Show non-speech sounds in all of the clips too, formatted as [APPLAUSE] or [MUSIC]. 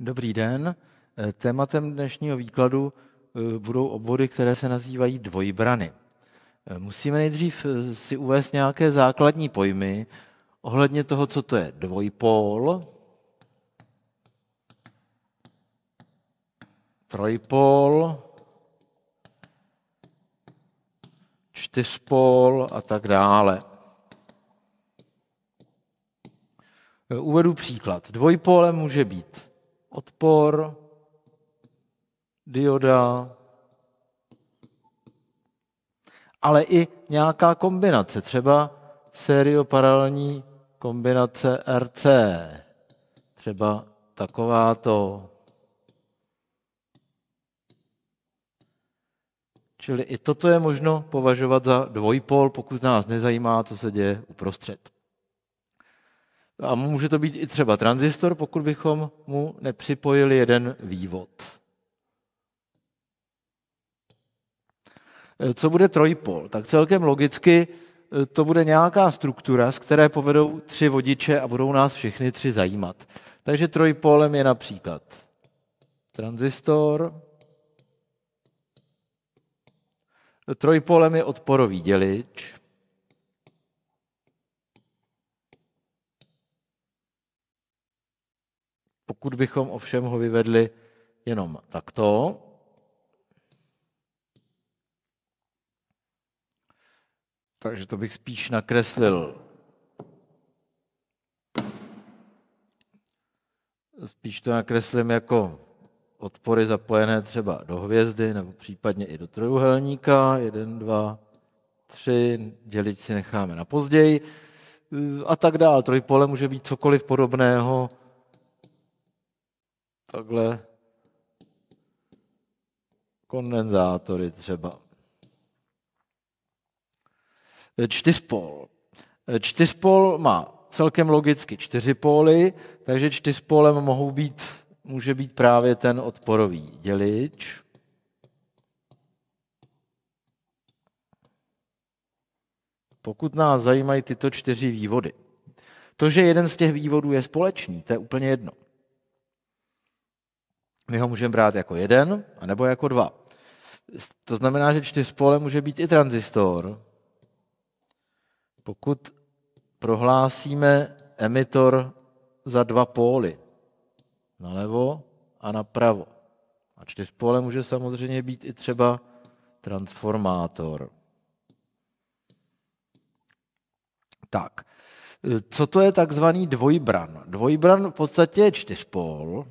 Dobrý den. Eh, tématem dnešního výkladu eh, budou obvody, které se nazývají dvojbrany. Eh, musíme nejdřív si uvést nějaké základní pojmy ohledně toho, co to je Dvojpol, trojpol, čtyřpol a tak dále. Uvedu příklad. Dvojpolem může být odpor, dioda, ale i nějaká kombinace, třeba sérioparalelní kombinace RC, třeba takováto. Čili i toto je možno považovat za dvojpol, pokud nás nezajímá, co se děje uprostřed. A může to být i třeba tranzistor, pokud bychom mu nepřipojili jeden vývod. E, co bude trojpol? Tak celkem logicky e, to bude nějaká struktura, z které povedou tři vodiče a budou nás všechny tři zajímat. Takže trojpolem je například tranzistor, e, trojpolem je odporový dělič, Pokud bychom ovšem ho vyvedli jenom takto, takže to bych spíš nakreslil spíš to nakreslím jako odpory zapojené třeba do hvězdy nebo případně i do trojuhelníka. Jeden, dva, tři, dělič si necháme na později a tak dál. Trojpole může být cokoliv podobného, takhle kondenzátory třeba. Eh, čtyřpol. Eh, čtyřpol má celkem logicky čtyři póly, takže čtyřpolem mohou být, může být právě ten odporový dělič. Pokud nás zajímají tyto čtyři vývody. To, že jeden z těch vývodů je společný, to je úplně jedno. My ho můžeme brát jako jeden, anebo jako dva. To znamená, že čtyřpole může být i tranzistor, pokud prohlásíme emitor za dva póly, na levo a na pravo. A čtyřpole může samozřejmě být i třeba transformátor. Tak, co to je takzvaný dvojbran? Dvojbran v podstatě je čtyřpol,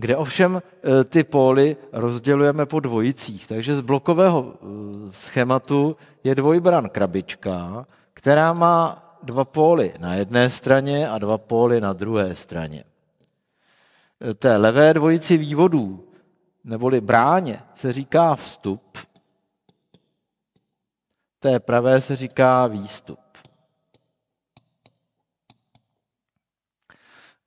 kde ovšem eh, ty póly rozdělujeme po dvojicích. Takže z blokového eh, schématu je dvojbran krabička, která má dva póly na jedné straně a dva póly na druhé straně. Eh, té levé dvojici vývodů, neboli bráně, se říká vstup, té pravé se říká výstup.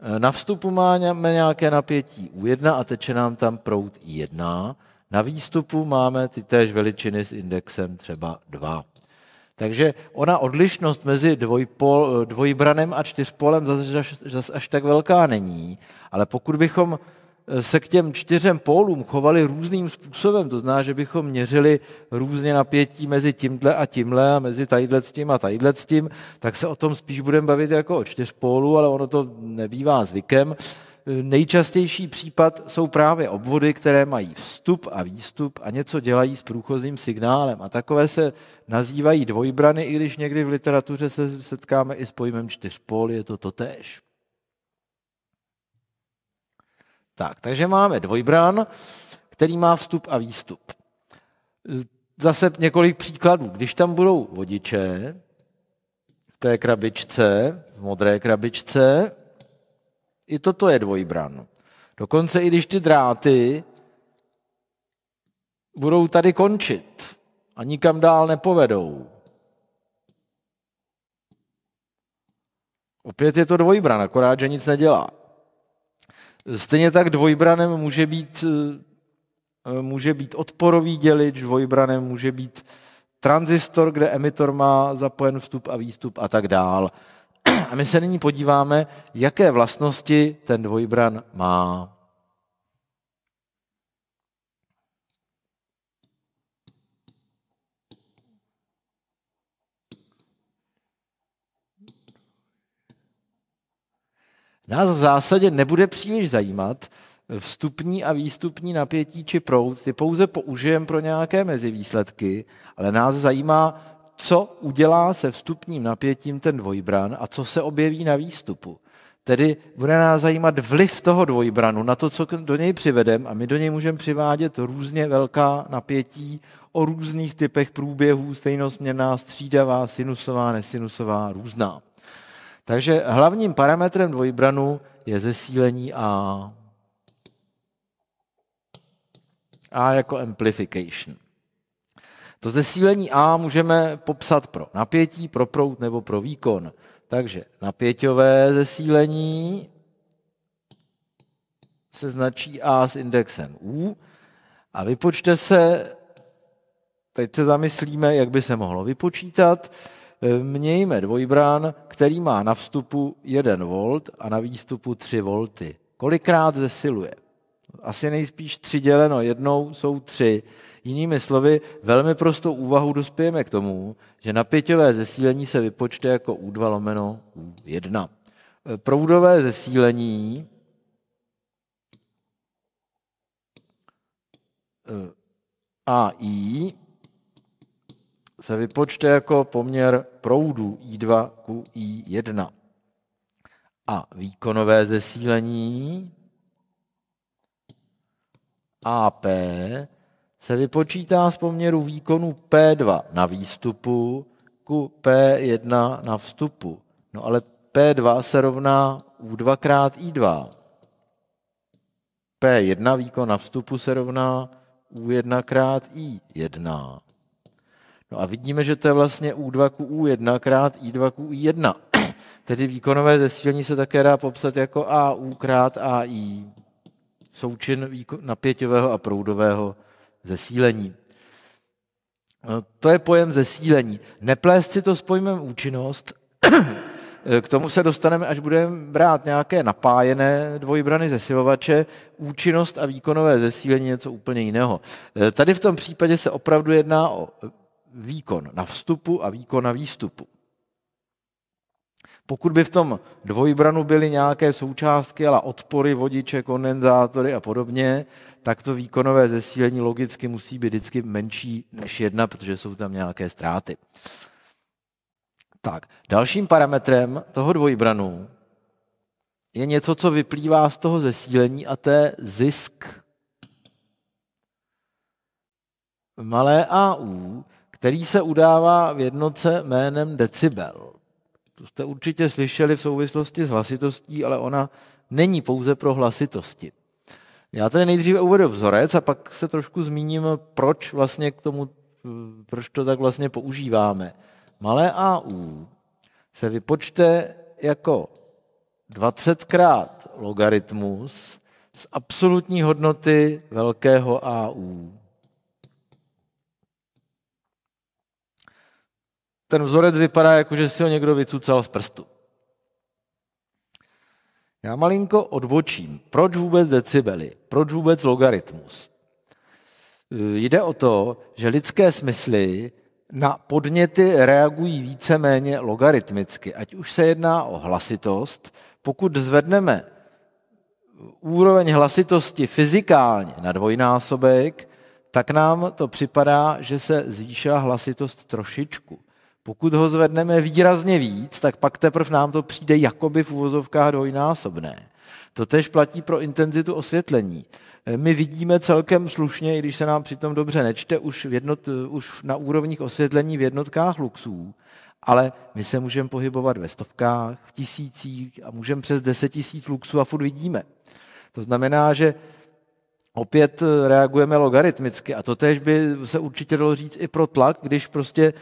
Eh, na vstupu máme nějaké napětí U1 a teče nám tam prout I1. Na výstupu máme ty též veličiny s indexem třeba 2. Takže ona odlišnost mezi dvojpol, eh, dvojbranem a čtyřpolem zase až, zas až tak velká není, ale pokud bychom se k těm čtyřem pólům chovali různým způsobem, to znamená, že bychom měřili různě napětí mezi tímhle a tímhle a mezi tadyhle s tím a tadyhle s tím, tak se o tom spíš budeme bavit jako o čtyř pólů, ale ono to nebývá zvykem. Nejčastější případ jsou právě obvody, které mají vstup a výstup a něco dělají s průchozím signálem. A takové se nazývají dvojbrany, i když někdy v literatuře se setkáme i s pojmem čtyřpól, je to totéž. Tak, takže máme dvojbran, který má vstup a výstup. Zase několik příkladů. Když tam budou vodiče v té krabičce, v modré krabičce, i toto je dvojbran. Dokonce i když ty dráty budou tady končit a nikam dál nepovedou. Opět je to dvojbran, akorát, že nic nedělá. Stejně tak dvojbranem může být, eh, může být odporový dělič, dvojbranem může být tranzistor, kde emitor má zapojen vstup a výstup a tak dál. [CLEARS THROAT] A my se nyní podíváme, jaké vlastnosti ten dvojbran má. Nás v zásadě nebude příliš zajímat vstupní a výstupní napětí či proud, ty pouze použijeme pro nějaké mezivýsledky, ale nás zajímá, co udělá se vstupním napětím ten dvojbran a co se objeví na výstupu. Tedy bude nás zajímat vliv toho dvojbranu na to, co do něj přivedem a my do něj můžeme přivádět různě velká napětí o různých typech průběhů, stejnosměrná, střídavá, sinusová, nesinusová, různá. Takže hlavním parametrem dvojbranu je zesílení A. A jako amplification. To zesílení A můžeme popsat pro napětí, pro prout nebo pro výkon. Takže napěťové zesílení se značí A s indexem U a vypočte se, teď se zamyslíme, jak by se mohlo vypočítat, Eh, mějme dvojbrán, který má na vstupu 1 V a na výstupu 3 V. Kolikrát zesiluje? Asi nejspíš 3 děleno jednou jsou 3. Jinými slovy, velmi prostou úvahu dospějeme k tomu, že napěťové zesílení se vypočte jako U2 lomeno U1. Eh, proudové zesílení eh, AI se vypočte jako poměr proudu I2 ku I1. A výkonové zesílení AP se vypočítá z poměru výkonu P2 na výstupu ku P1 na vstupu. No ale P2 se rovná U2 krát I2. P1 výkon na vstupu se rovná U1 krát I1. No a vidíme, že to je vlastně U2 ku U1 krát I2 ku I1. [CLEARS THROAT] Tedy výkonové zesílení se také dá popsat jako AU krát AI, součin napěťového a proudového zesílení. No, to je pojem zesílení. Neplést si to s pojmem účinnost, [CLEARS THROAT] k tomu se dostaneme, až budeme brát nějaké napájené dvojbrany zesilovače. Účinnost a výkonové zesílení je něco úplně jiného. E, tady v tom případě se opravdu jedná o výkon na vstupu a výkon na výstupu. Pokud by v tom dvojbranu byly nějaké součástky, ale odpory, vodiče, kondenzátory a podobně, tak to výkonové zesílení logicky musí být vždycky menší než jedna, protože jsou tam nějaké ztráty. Tak, dalším parametrem toho dvojbranu je něco, co vyplývá z toho zesílení a to je zisk. Malé AU který se udává v jednotce jménem decibel. To jste určitě slyšeli v souvislosti s hlasitostí, ale ona není pouze pro hlasitosti. Já tady nejdříve uvedu vzorec a pak se trošku zmíním, proč vlastně k tomu, proč to tak vlastně používáme. Malé AU se vypočte jako 20 krát logaritmus z absolutní hodnoty velkého AU. ten vzorec vypadá, jako že si ho někdo vycucal z prstu. Já malinko odbočím. Proč vůbec decibely? Proč vůbec logaritmus? Eh, jde o to, že lidské smysly na podněty reagují víceméně logaritmicky, ať už se jedná o hlasitost. Pokud zvedneme úroveň hlasitosti fyzikálně na dvojnásobek, tak nám to připadá, že se zvýšila hlasitost trošičku. Pokud ho zvedneme výrazně víc, tak pak teprve nám to přijde jakoby v uvozovkách dvojnásobné. To tež platí pro intenzitu osvětlení. My vidíme celkem slušně, i když se nám přitom dobře nečte, už, v jednot, už na úrovních osvětlení v jednotkách luxů, ale my se můžeme pohybovat ve stovkách, v tisících a můžeme přes deset tisíc luxů a furt vidíme. To znamená, že opět eh, reagujeme logaritmicky. A to tež by se určitě dalo říct i pro tlak, když prostě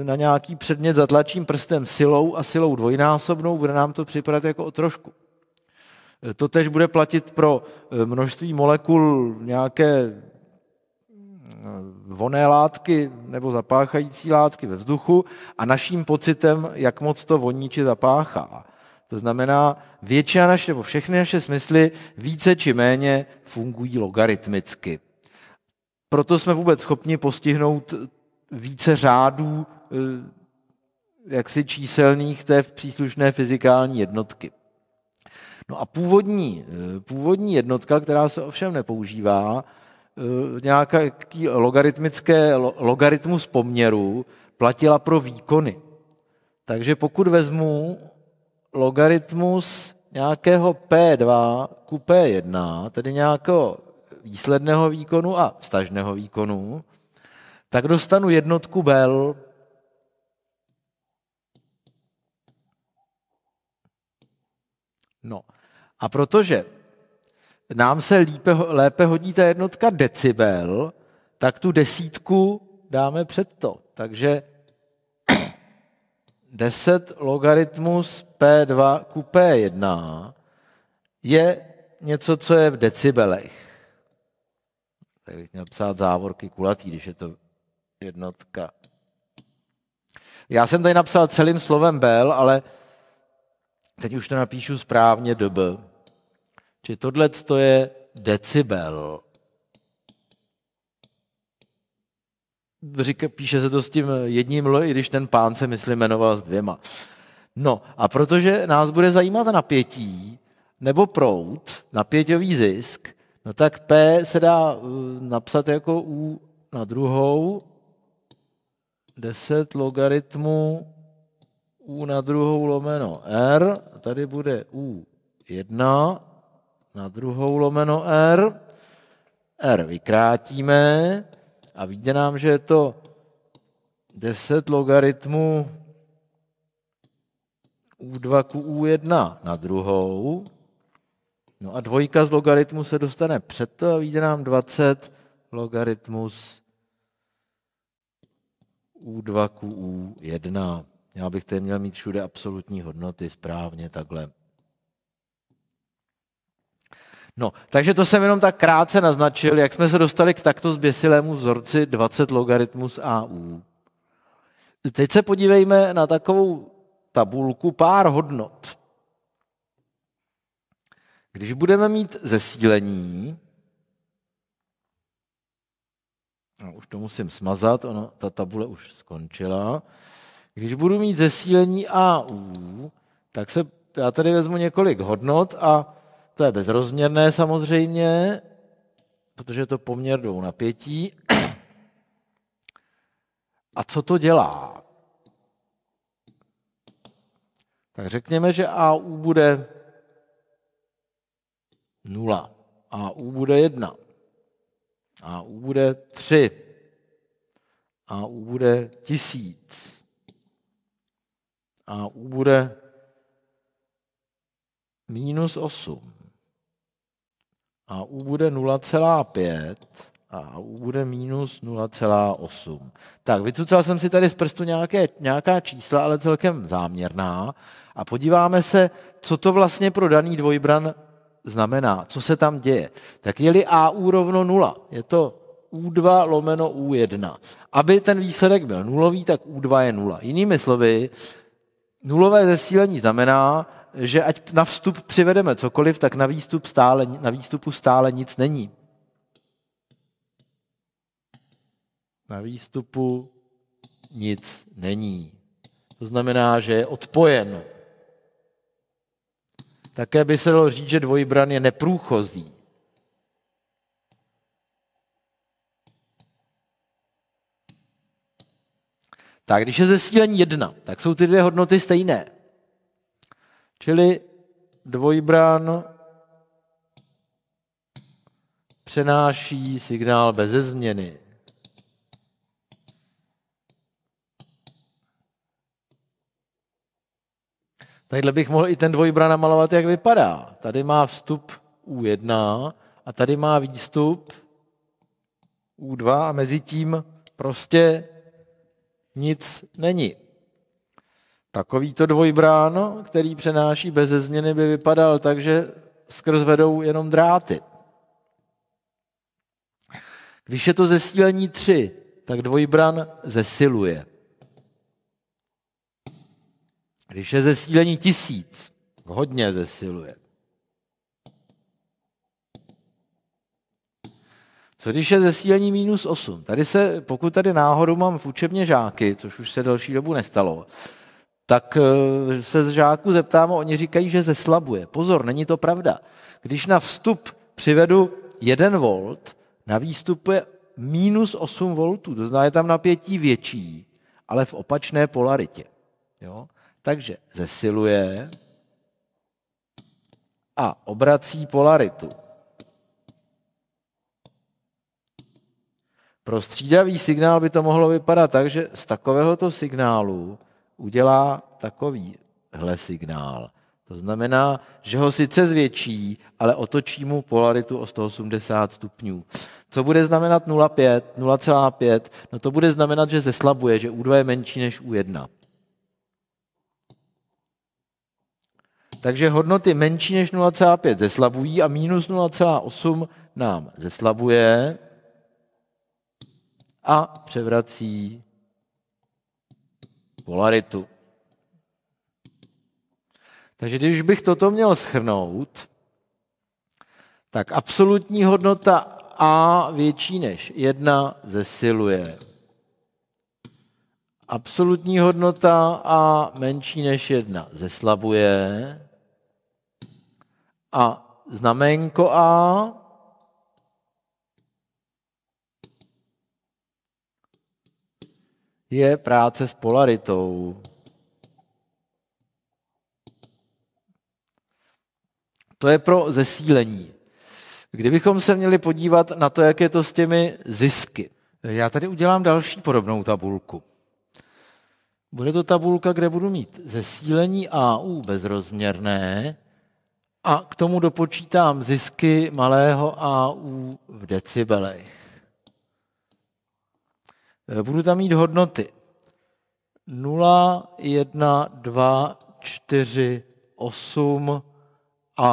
eh, na nějaký předmět zatlačím prstem silou a silou dvojnásobnou, bude nám to připadat jako o trošku. Eh, to tež bude platit pro množství molekul nějaké voné látky nebo zapáchající látky ve vzduchu a naším pocitem, jak moc to voní či zapáchá. To znamená, většina naše, nebo všechny naše smysly více či méně fungují logaritmicky. Proto jsme vůbec schopni postihnout eh, více řádů eh, jaksi číselných té příslušné fyzikální jednotky. No a původní, eh, původní jednotka, která se ovšem nepoužívá, nějaký logaritmické, logaritmus poměru platila pro výkony. Takže pokud vezmu logaritmus nějakého P2 ku P1, tedy nějakého výsledného výkonu a vztažného výkonu, tak dostanu jednotku bel. No a protože nám se lípe, lépe hodí ta jednotka decibel, tak tu desítku dáme před to. Takže 10 logaritmus P2 ku P1 je něco, co je v decibelech. Tak bych měl psát závorky kulatý, když je to jednotka. Já jsem tady napsal celým slovem bel, ale teď už to napíšu správně db. Čili tohle je decibel. říká, píše se to s tím jedním L, i když ten pán se, myslím, jmenoval s dvěma. No a protože nás bude zajímat napětí nebo prout, napěťový zisk, no tak P se dá uh, napsat jako U na druhou, 10 logaritmu U na druhou lomeno R, tady bude U1 na druhou lomeno R, R vykrátíme, a vidíte nám, že je to 10 logaritmů U2 ku U1 na druhou. No a dvojka z logaritmu se dostane před to a vyjde nám 20 logaritmus U2 ku U1. Já bych tady měl mít všude absolutní hodnoty správně takhle. No, takže to jsem jenom tak krátce naznačil, jak jsme se dostali k takto zběsilému vzorci 20 logaritmus AU. Teď se podívejme na takovou tabulku pár hodnot. Když budeme mít zesílení, no, už to musím smazat, ono, ta tabule už skončila. Když budu mít zesílení AU, tak se, já tady vezmu několik hodnot a to je bezrozměrné samozřejmě, protože je to poměr dvou napětí. [CLEARS THROAT] A co to dělá? Tak řekněme, že AU bude 0, AU bude 1, AU bude 3, AU bude 1000, AU bude minus 8 a u bude 0,5 a u bude minus 0,8. Tak, vycucal jsem si tady z prstu nějaké, nějaká čísla, ale celkem záměrná a podíváme se, co to vlastně pro daný dvojbran znamená, co se tam děje. Tak je-li AU rovno 0, je to U2 lomeno U1. Aby ten výsledek byl nulový, tak U2 je 0. Jinými slovy, nulové zesílení znamená, že ať na vstup přivedeme cokoliv, tak na, výstup stále, na výstupu stále nic není. Na výstupu nic není. To znamená, že je odpojen. Také by se dalo říct, že dvojbran je neprůchozí. Tak, když je zesílení jedna, tak jsou ty dvě hodnoty stejné. Čili dvojbrán přenáší signál beze změny. Tadyhle bych mohl i ten dvojbran namalovat, jak vypadá. Tady má vstup U1 a tady má výstup U2 a mezi tím prostě nic není. Takovýto dvojbrán, který přenáší bez změny, by vypadal tak, že skrz vedou jenom dráty. Když je to zesílení 3, tak dvojbran zesiluje. Když je zesílení tisíc, hodně zesiluje. Co když je zesílení minus 8? Tady se, pokud tady náhodou mám v učebně žáky, což už se další dobu nestalo, tak eh, se z žáků zeptám, oni říkají, že zeslabuje. Pozor, není to pravda. Když na vstup přivedu 1 V, na výstupu je minus 8 V, to znamená, je tam napětí větší, ale v opačné polaritě. Jo? Takže zesiluje a obrací polaritu. Pro střídavý signál by to mohlo vypadat tak, že z takovéhoto signálu udělá takovýhle signál. To znamená, že ho sice zvětší, ale otočí mu polaritu o 180 stupňů. Co bude znamenat 0,5, 0,5? No to bude znamenat, že zeslabuje, že U2 je menší než U1. Takže hodnoty menší než 0,5 zeslabují a minus 0,8 nám zeslabuje a převrací polaritu. Takže když bych toto měl schrnout, tak absolutní hodnota A větší než 1 zesiluje. Absolutní hodnota A menší než 1 zeslabuje. A znamenko A je práce s polaritou. To je pro zesílení. Kdybychom se měli podívat na to, jak je to s těmi zisky. Já tady udělám další podobnou tabulku. Bude to tabulka, kde budu mít zesílení AU bezrozměrné a k tomu dopočítám zisky malého AU v decibelech. Eh, budu tam mít hodnoty 0, 1, 2, 4, 8 a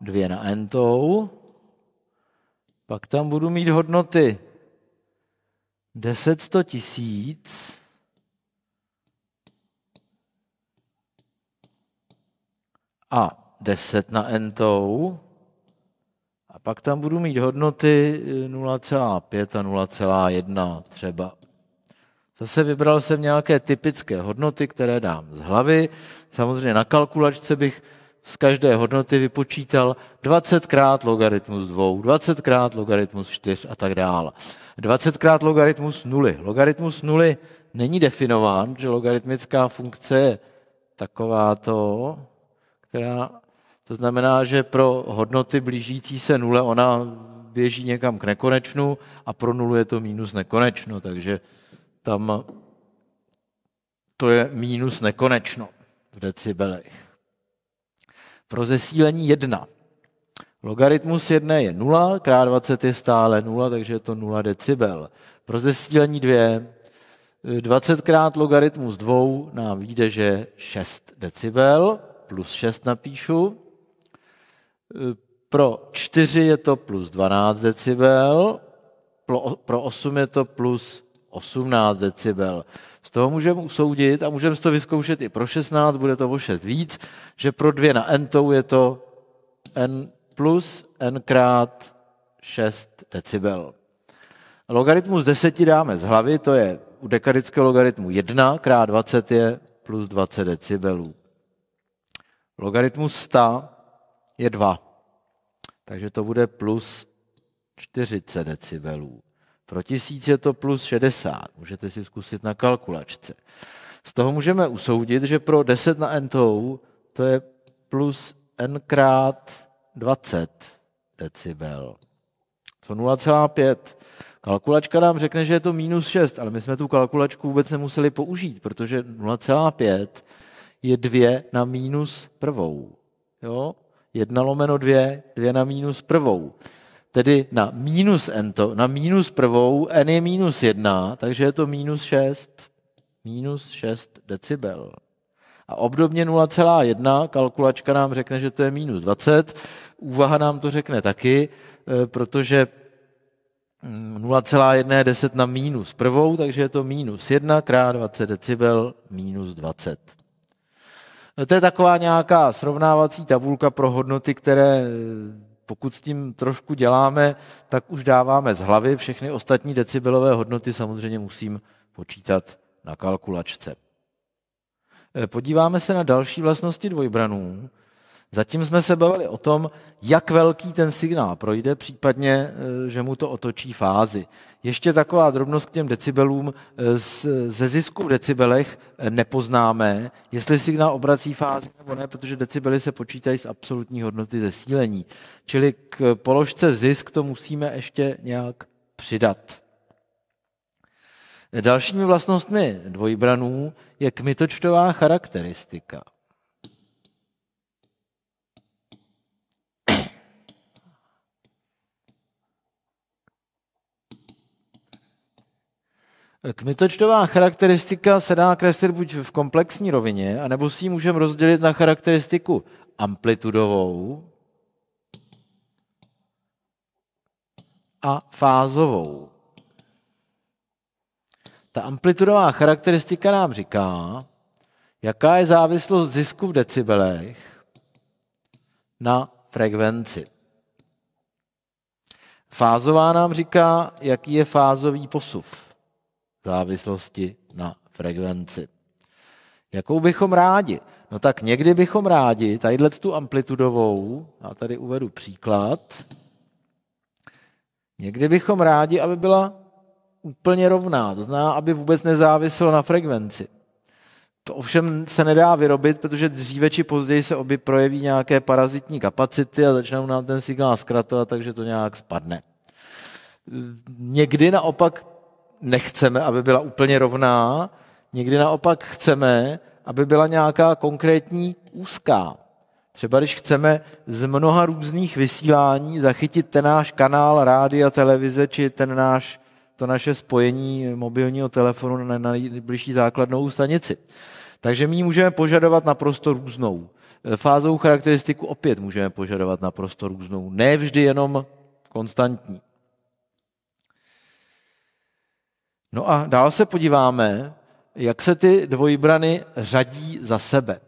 2 na entou. Pak tam budu mít hodnoty 10, 100 tisíc. A 10 na entou. A pak tam budu mít hodnoty 0,5 eh, a 0,1 třeba. Zase vybral jsem nějaké typické hodnoty, které dám z hlavy. Samozřejmě na kalkulačce bych z každé hodnoty vypočítal 20 krát logaritmus 2, 20 krát logaritmus 4 a tak dále. 20 krát logaritmus 0. Logaritmus 0 není definován, že logaritmická funkce je to, která to znamená, že pro hodnoty blížící se nule ona běží někam k nekonečnu a pro nulu je to minus nekonečno, takže tam to je mínus nekonečno v decibelech. Pro zesílení 1. Logaritmus 1 je 0, krát 20 je stále 0, takže je to 0 decibel. Pro zesílení 2, 20 krát logaritmus 2 nám vyjde, že 6 decibel, plus 6 napíšu. Pro 4 je to plus 12 decibel, pro 8 je to plus 18 decibel. Z toho můžeme usoudit a můžeme to vyzkoušet i pro 16, bude to o 6 víc, že pro 2 na n tou je to n plus n krát 6 decibel. Logaritmus 10 dáme z hlavy, to je u dekadického logaritmu 1 krát 20 je plus 20 decibelů. Logaritmus 100 je 2, takže to bude plus 40 decibelů. Pro tisíc je to plus 60. Můžete si zkusit na kalkulačce. Z toho můžeme usoudit, že pro 10 na n tou to je plus n krát 20 decibel. To 0,5. Kalkulačka nám řekne, že je to minus 6, ale my jsme tu kalkulačku vůbec nemuseli použít, protože 0,5 je 2 na minus prvou. Jo? 1 lomeno 2, 2 na minus prvou tedy na minus n, to, na minus prvou, n je minus jedna, takže je to minus 6, minus 6 decibel. A obdobně 0,1, kalkulačka nám řekne, že to je minus 20, úvaha nám to řekne taky, eh, protože 0,1 mm, je 10 na minus prvou, takže je to minus 1 krát 20 decibel minus 20. Eh, to je taková nějaká srovnávací tabulka pro hodnoty, které eh, pokud s tím trošku děláme, tak už dáváme z hlavy. Všechny ostatní decibelové hodnoty samozřejmě musím počítat na kalkulačce. Eh, podíváme se na další vlastnosti dvojbranů. Zatím jsme se bavili o tom, jak velký ten signál projde, případně, eh, že mu to otočí fázi. Ještě taková drobnost k těm decibelům. Eh, ze zisku v decibelech eh, nepoznáme, jestli signál obrací fázi nebo ne, protože decibely se počítají z absolutní hodnoty zesílení. Čili k položce zisk to musíme ještě nějak přidat. Dalšími vlastnostmi dvojbranů je kmitočtová charakteristika – Kmitočtová charakteristika se dá kreslit buď v komplexní rovině, anebo si ji můžeme rozdělit na charakteristiku amplitudovou a fázovou. Ta amplitudová charakteristika nám říká, jaká je závislost zisku v decibelech na frekvenci. Fázová nám říká, jaký je fázový posuv závislosti na frekvenci. Jakou bychom rádi? No tak někdy bychom rádi tadyhle tu amplitudovou, já tady uvedu příklad, někdy bychom rádi, aby byla úplně rovná, to znamená, aby vůbec nezáviselo na frekvenci. To ovšem se nedá vyrobit, protože dříve či později se obě projeví nějaké parazitní kapacity a začnou nám ten signál zkratovat, takže to nějak spadne. Někdy naopak nechceme, aby byla úplně rovná, někdy naopak chceme, aby byla nějaká konkrétní úzká. Třeba když chceme z mnoha různých vysílání zachytit ten náš kanál rádia, televize či ten náš, to naše spojení mobilního telefonu na nejbližší základnou stanici. Takže my můžeme požadovat naprosto různou. E, fázovou charakteristiku opět můžeme požadovat naprosto různou, ne vždy jenom konstantní. No a dál se podíváme, jak se ty dvojbrany řadí za sebe.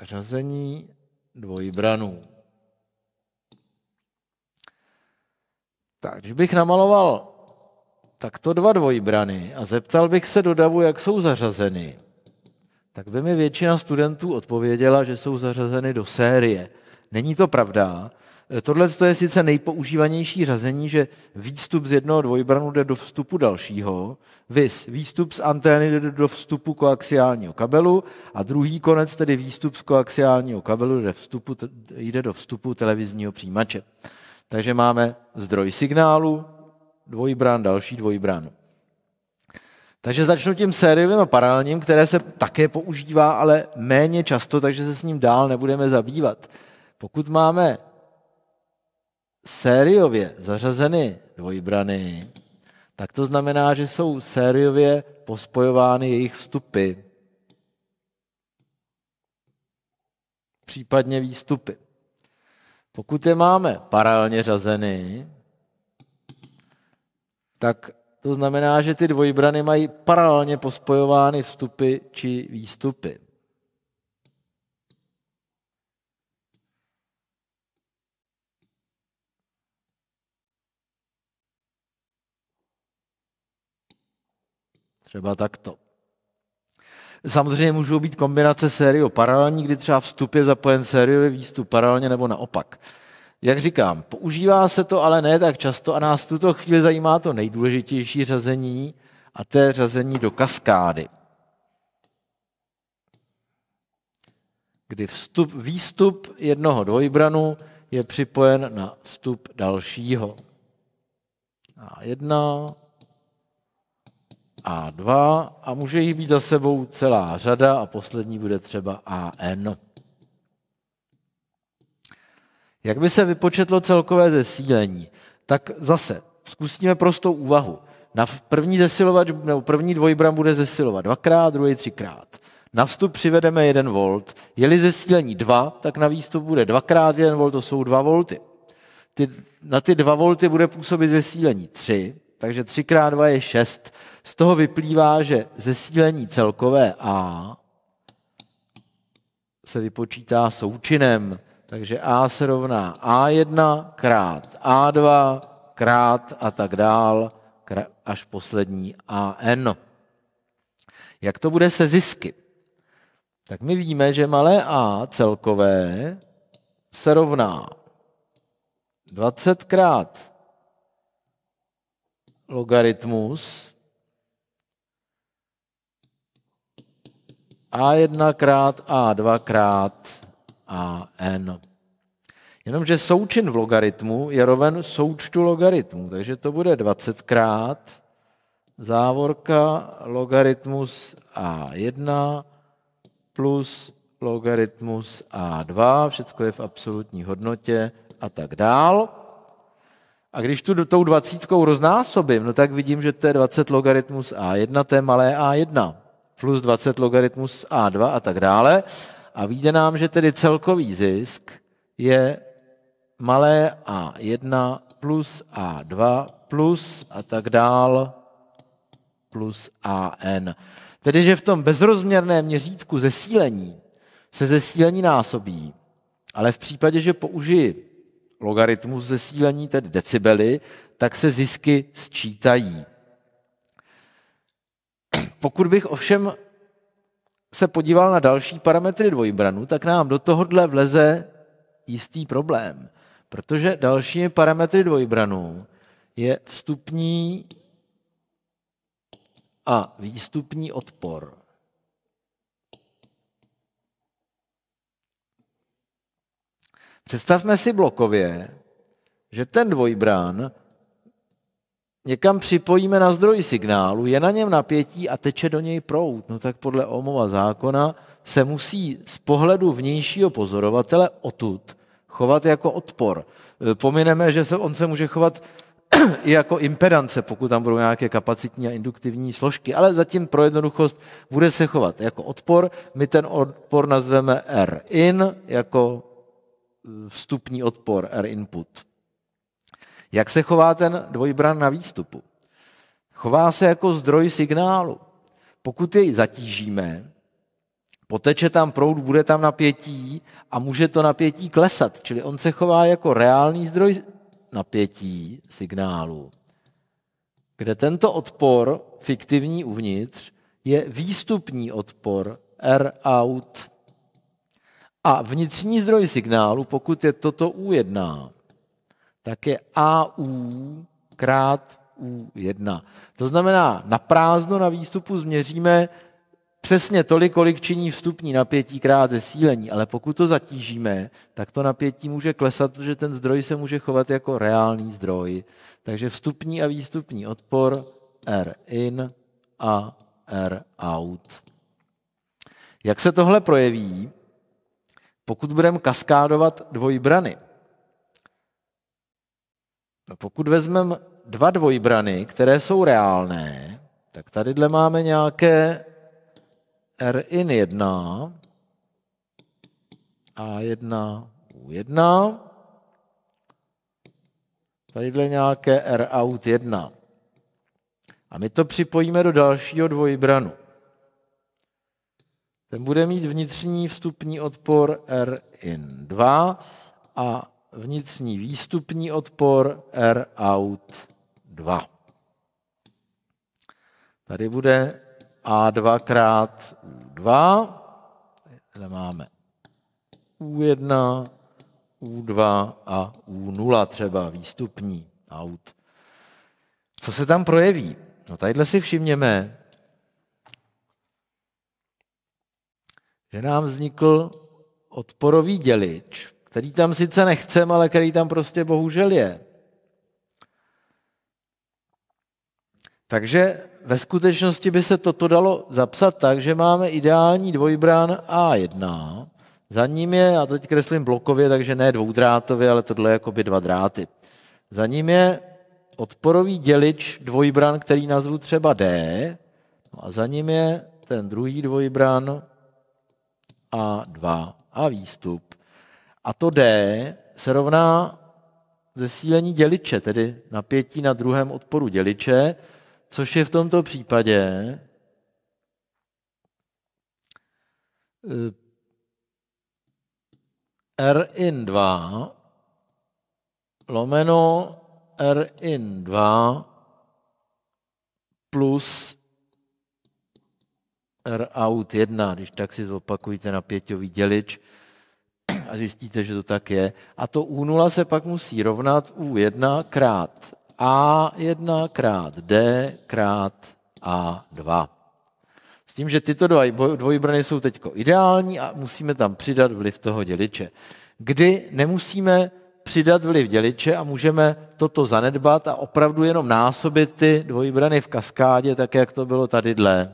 Řazení dvojbranů. Tak, když bych namaloval takto dva dvojbrany a zeptal bych se do davu, jak jsou zařazeny, tak by mi většina studentů odpověděla, že jsou zařazeny do série. Není to pravda, tohle je sice nejpoužívanější řazení, že výstup z jednoho dvojbranu jde do vstupu dalšího, vys výstup z antény jde do vstupu koaxiálního kabelu a druhý konec, tedy výstup z koaxiálního kabelu, jde, vstupu, jde do vstupu televizního přijímače. Takže máme zdroj signálu, dvojbran, další dvojbran. Takže začnu tím sériovým a paralelním, které se také používá, ale méně často, takže se s ním dál nebudeme zabývat. Pokud máme sériově zařazeny dvojbrany, tak to znamená, že jsou sériově pospojovány jejich vstupy, případně výstupy. Pokud je máme paralelně řazeny, tak to znamená, že ty dvojbrany mají paralelně pospojovány vstupy či výstupy. Třeba takto. Samozřejmě můžou být kombinace sério paralelní, kdy třeba vstup je zapojen sériový výstup paralelně nebo naopak. Jak říkám, používá se to ale ne tak často a nás v tuto chvíli zajímá to nejdůležitější řazení a to je řazení do kaskády. Kdy vstup, výstup jednoho dvojbranu je připojen na vstup dalšího. A jedna, a2 a může jich být za sebou celá řada a poslední bude třeba AN. Jak by se vypočetlo celkové zesílení? Tak zase zkusíme prostou úvahu. Na první zesilovač, nebo první dvojbram bude zesilovat dvakrát, druhý třikrát. Na vstup přivedeme 1 volt. Je-li zesílení 2, tak na výstup bude dvakrát 1 volt, to jsou 2 volty. Ty, na ty 2 volty bude působit zesílení 3, takže 3 x 2 je 6. Z toho vyplývá, že zesílení celkové A se vypočítá součinem. Takže A se rovná A1 krát A2 krát a tak dál až poslední AN. Jak to bude se zisky? Tak my víme, že malé a celkové se rovná 20 krát logaritmus A1 krát A2 krát AN. Jenomže součin v logaritmu je roven součtu logaritmu, takže to bude 20 krát závorka logaritmus A1 plus logaritmus A2, všechno je v absolutní hodnotě a tak dál. A když tu tou dvacítkou roznásobím, no tak vidím, že to je 20 logaritmus A1, to je malé A1 plus 20 logaritmus A2 a tak dále. A vyjde nám, že tedy celkový zisk je malé A1 plus A2 plus a tak dál plus AN. Tedy, že v tom bezrozměrném měřítku zesílení se zesílení násobí, ale v případě, že použiji logaritmus zesílení, tedy decibely, tak se zisky sčítají. Pokud bych ovšem se podíval na další parametry dvojbranu, tak nám do tohohle vleze jistý problém, protože dalšími parametry dvojbranu je vstupní a výstupní odpor. Představme si blokově, že ten dvojbrán někam připojíme na zdroj signálu, je na něm napětí a teče do něj prout, no tak podle Ohmova zákona se musí z pohledu vnějšího pozorovatele otud chovat jako odpor. E, pomineme, že se, on se může chovat [CLEARS THROAT] i jako impedance, pokud tam budou nějaké kapacitní a induktivní složky, ale zatím pro jednoduchost bude se chovat jako odpor. My ten odpor nazveme R in jako e, vstupní odpor, R input. Jak se chová ten dvojbran na výstupu? Chová se jako zdroj signálu. Pokud jej zatížíme, poteče tam proud, bude tam napětí a může to napětí klesat. Čili on se chová jako reálný zdroj napětí signálu, kde tento odpor, fiktivní uvnitř, je výstupní odpor R out. A vnitřní zdroj signálu, pokud je toto U1, tak je AU krát U1. To znamená, na prázdno na výstupu změříme přesně tolik, kolik činí vstupní napětí krát zesílení, ale pokud to zatížíme, tak to napětí může klesat, protože ten zdroj se může chovat jako reálný zdroj. Takže vstupní a výstupní odpor R in a R out. Jak se tohle projeví? Pokud budeme kaskádovat dvojbrany, No pokud vezmeme dva dvojbrany, které jsou reálné, tak tady máme nějaké R in 1, A1, U1, Tady nějaké R out 1. A my to připojíme do dalšího dvojbranu. Ten bude mít vnitřní vstupní odpor R in 2 a vnitřní výstupní odpor R out 2. Tady bude A2 krát 2. Tady máme U1, U2 a U0 třeba výstupní out. Co se tam projeví? No tadyhle si všimněme, že nám vznikl odporový dělič, který tam sice nechcem, ale který tam prostě bohužel je. Takže ve skutečnosti by se toto dalo zapsat tak, že máme ideální dvojbrán A1, za ním je, a teď kreslím blokově, takže ne dvoudrátově, ale tohle je by dva dráty. Za ním je odporový dělič dvojbran, který nazvu třeba D, no a za ním je ten druhý dvojbran A2 a výstup a to D se rovná zesílení děliče, tedy napětí na druhém odporu děliče, což je v tomto případě eh, R in 2 lomeno R in 2 plus R out 1, když tak si zopakujte napěťový dělič, a zjistíte, že to tak je. A to U0 se pak musí rovnat U1 krát A1 krát D krát A2. S tím, že tyto dvojbrany jsou teď ideální a musíme tam přidat vliv toho děliče. Kdy nemusíme přidat vliv děliče a můžeme toto zanedbat a opravdu jenom násobit ty dvojbrany v kaskádě, tak jak to bylo tady dle.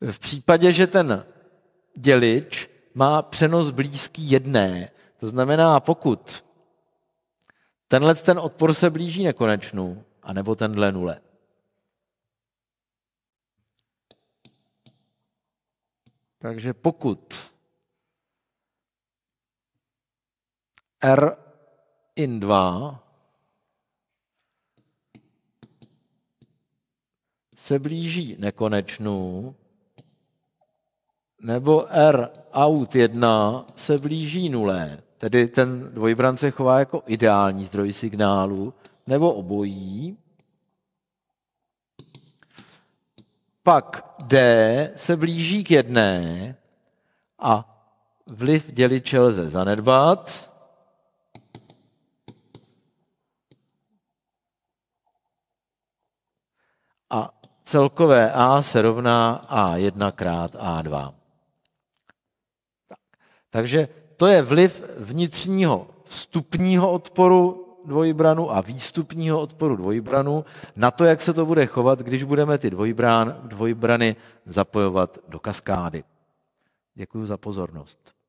V případě, že ten dělič má přenos blízký jedné, to znamená, pokud tenhle ten odpor se blíží nekonečnu, anebo tenhle nule. Takže pokud R in 2 se blíží nekonečnu, nebo R out 1 se blíží nule, tedy ten dvojbran se chová jako ideální zdroj signálu, nebo obojí, pak D se blíží k jedné a vliv děliče lze zanedbat. A celkové A se rovná A1 krát A2. Takže to je vliv vnitřního vstupního odporu dvojbranu a výstupního odporu dvojbranu na to, jak se to bude chovat, když budeme ty dvojbrán, dvojbrany zapojovat do kaskády. Děkuji za pozornost.